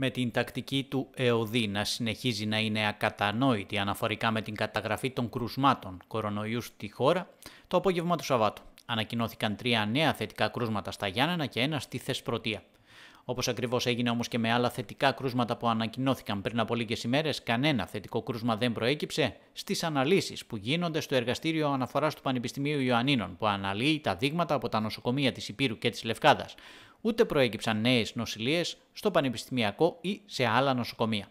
με την τακτική του ΕΟΔΗ να συνεχίζει να είναι ακατανόητη αναφορικά με την καταγραφή των κρουσμάτων κορονοϊού στη χώρα το απόγευμα του Σαββάτου. Ανακοινώθηκαν τρία νέα θετικά κρούσματα στα Γιάννενα και ένα στη Θεσπρωτεία. Όπως ακριβώς έγινε όμως και με άλλα θετικά κρούσματα που ανακοινώθηκαν πριν από λίγες ημέρες, κανένα θετικό κρούσμα δεν προέκυψε στις αναλύσεις που γίνονται στο Εργαστήριο Αναφοράς του Πανεπιστημίου Ιωαννίνων, που αναλύει τα δείγματα από τα νοσοκομεία της Υπήρου και της Λευκάδας. Ούτε προέκυψαν νέες νοσηλίες στο Πανεπιστημιακό ή σε άλλα νοσοκομεία.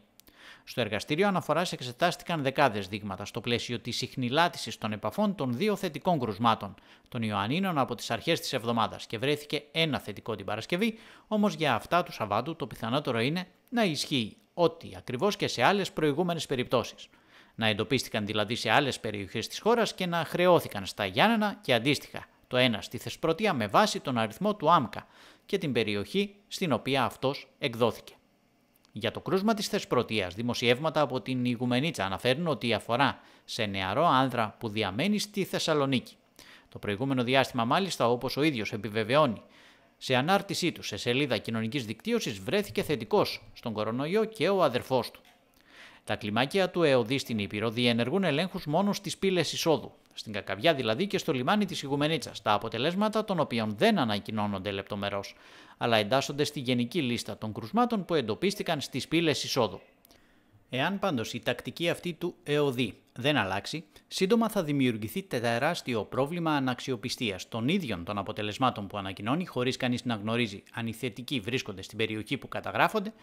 Στο εργαστήριο αναφοράς εξετάστηκαν δεκάδες δείγματα στο πλαίσιο της συχνηλάτησης των επαφών των δύο θετικών κρουσμάτων των Ιωαννίνων από τις αρχές της εβδομάδας και βρέθηκε ένα θετικό την Παρασκευή, όμως για αυτά του Σαββάτου το πιθανότερο είναι να ισχύει ό,τι ακριβώς και σε άλλες προηγούμενες περιπτώσεις. Να εντοπίστηκαν δηλαδή σε άλλες περιοχές της χώρας και να χρεώθηκαν στα Γιάννενα και αντίστοιχα, το ένα στη Θεσπρωτεία με βάση τον αριθμό του ΆΜΚΑ και την περιοχή στην οποία αυτός εκδόθηκε. Για το κρούσμα της Θεσπρωτείας, δημοσιεύματα από την Ιγουμενίτσα αναφέρουν ότι αφορά σε νεαρό άνδρα που διαμένει στη Θεσσαλονίκη. Το προηγούμενο διάστημα, μάλιστα, όπως ο ίδιος επιβεβαιώνει, σε ανάρτησή του σε σελίδα κοινωνικής δικτύωσης βρέθηκε θετικός στον κορονοϊό και ο αδερφός του. Τα κλιμάκια του ΕΟΔΗ στην Ήπειρο διενεργούν ελέγχους μόνο στις πύλες εισόδου, στην Κακαβιά δηλαδή και στο λιμάνι της Ιγουμενίτσα, τα αποτελέσματα των οποίων δεν ανακοινώνονται λεπτομερώς, αλλά εντάσσονται στη γενική λίστα των κρουσμάτων που εντοπίστηκαν στις πύλες εισόδου. Εάν πάντως η τακτική αυτή του ΕΟΔΗ δεν αλλάξει, σύντομα θα δημιουργηθεί τεράστιο πρόβλημα αναξιοπιστίας των ίδιων των αποτελεσμάτων που ανακοινώνει, χωρίς κανείς να γνωρίζει αν οι θετικοί βρίσκονται στην περιοχή που καταγράφονται,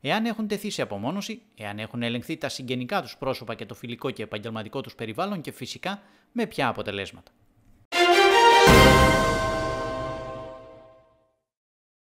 εάν έχουν τεθεί σε απομόνωση, εάν έχουν ελεγχθεί τα συγγενικά τους πρόσωπα και το φιλικό και επαγγελματικό τους περιβάλλον και φυσικά με ποια αποτελέσματα.